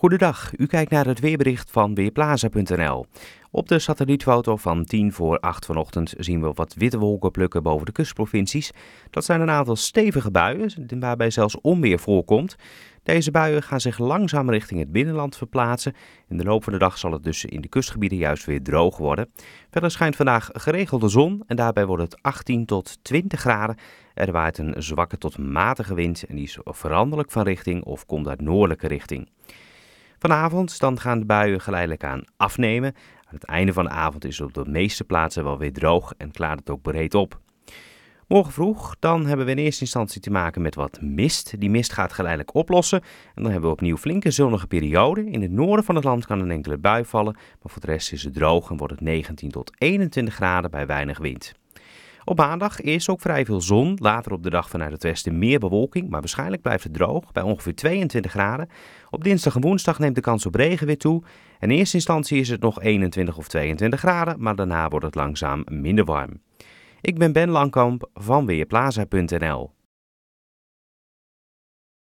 Goedendag, u kijkt naar het weerbericht van Weerplaza.nl. Op de satellietfoto van 10 voor 8 vanochtend zien we wat witte wolken plukken boven de kustprovincies. Dat zijn een aantal stevige buien, waarbij zelfs onweer voorkomt. Deze buien gaan zich langzaam richting het binnenland verplaatsen. In de loop van de dag zal het dus in de kustgebieden juist weer droog worden. Verder schijnt vandaag geregelde zon en daarbij wordt het 18 tot 20 graden. Er waait een zwakke tot matige wind en die is veranderlijk van richting of komt uit noordelijke richting. Vanavond dus gaan de buien geleidelijk aan afnemen. Aan het einde van de avond is het op de meeste plaatsen wel weer droog en klaart het ook breed op. Morgen vroeg dan hebben we in eerste instantie te maken met wat mist. Die mist gaat geleidelijk oplossen en dan hebben we opnieuw flinke zonnige periode. In het noorden van het land kan een enkele bui vallen, maar voor de rest is het droog en wordt het 19 tot 21 graden bij weinig wind. Op maandag is ook vrij veel zon, later op de dag vanuit het westen meer bewolking, maar waarschijnlijk blijft het droog bij ongeveer 22 graden. Op dinsdag en woensdag neemt de kans op regen weer toe. In eerste instantie is het nog 21 of 22 graden, maar daarna wordt het langzaam minder warm. Ik ben Ben Langkamp van Weerplaza.nl.